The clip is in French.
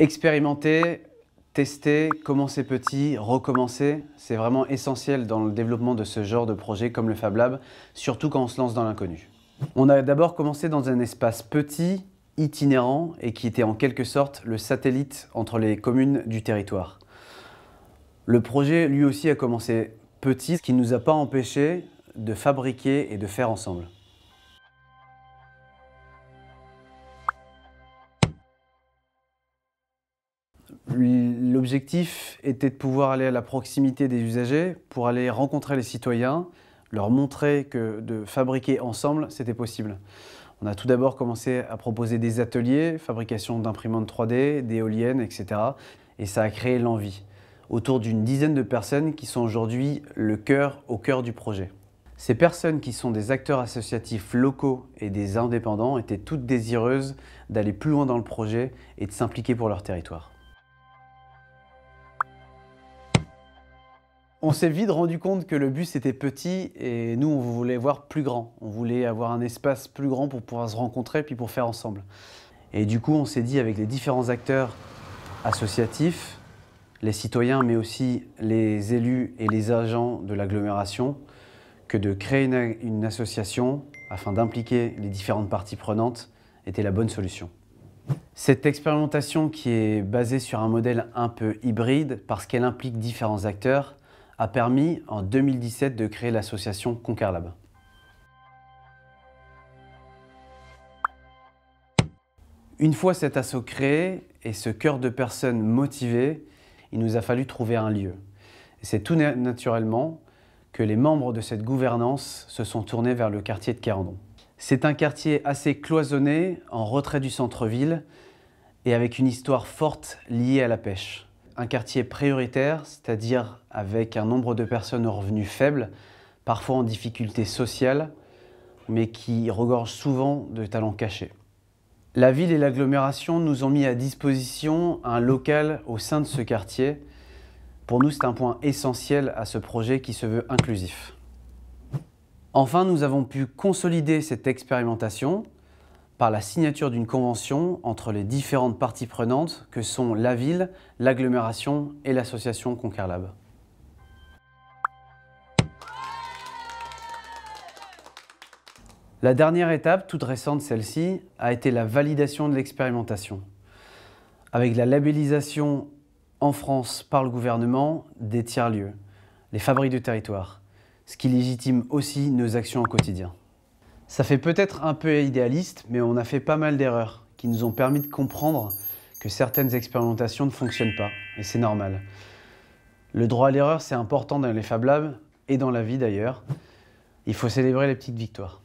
Expérimenter, tester, commencer petit, recommencer, c'est vraiment essentiel dans le développement de ce genre de projet comme le Fab Lab, surtout quand on se lance dans l'inconnu. On a d'abord commencé dans un espace petit, itinérant et qui était en quelque sorte le satellite entre les communes du territoire. Le projet lui aussi a commencé petit, ce qui ne nous a pas empêchés de fabriquer et de faire ensemble. L'objectif était de pouvoir aller à la proximité des usagers pour aller rencontrer les citoyens, leur montrer que de fabriquer ensemble, c'était possible. On a tout d'abord commencé à proposer des ateliers, fabrication d'imprimantes 3D, d'éoliennes, etc. Et ça a créé l'envie. Autour d'une dizaine de personnes qui sont aujourd'hui le cœur au cœur du projet. Ces personnes qui sont des acteurs associatifs locaux et des indépendants étaient toutes désireuses d'aller plus loin dans le projet et de s'impliquer pour leur territoire. On s'est vite rendu compte que le bus était petit et nous, on voulait voir plus grand. On voulait avoir un espace plus grand pour pouvoir se rencontrer puis pour faire ensemble. Et du coup, on s'est dit avec les différents acteurs associatifs, les citoyens, mais aussi les élus et les agents de l'agglomération, que de créer une, une association afin d'impliquer les différentes parties prenantes était la bonne solution. Cette expérimentation qui est basée sur un modèle un peu hybride parce qu'elle implique différents acteurs, a permis en 2017 de créer l'association Concarlab. Une fois cet assaut créé et ce cœur de personnes motivées, il nous a fallu trouver un lieu. C'est tout naturellement que les membres de cette gouvernance se sont tournés vers le quartier de Carandon. C'est un quartier assez cloisonné, en retrait du centre-ville, et avec une histoire forte liée à la pêche un quartier prioritaire, c'est-à-dire avec un nombre de personnes aux revenus faibles, parfois en difficulté sociale, mais qui regorge souvent de talents cachés. La ville et l'agglomération nous ont mis à disposition un local au sein de ce quartier. Pour nous, c'est un point essentiel à ce projet qui se veut inclusif. Enfin, nous avons pu consolider cette expérimentation par la signature d'une convention entre les différentes parties prenantes que sont la ville, l'agglomération et l'association ConquerLab. La dernière étape, toute récente celle-ci, a été la validation de l'expérimentation, avec la labellisation en France par le gouvernement des tiers-lieux, les fabriques de territoire, ce qui légitime aussi nos actions au quotidien. Ça fait peut-être un peu idéaliste, mais on a fait pas mal d'erreurs qui nous ont permis de comprendre que certaines expérimentations ne fonctionnent pas, et c'est normal. Le droit à l'erreur, c'est important dans les Fab Labs et dans la vie d'ailleurs. Il faut célébrer les petites victoires.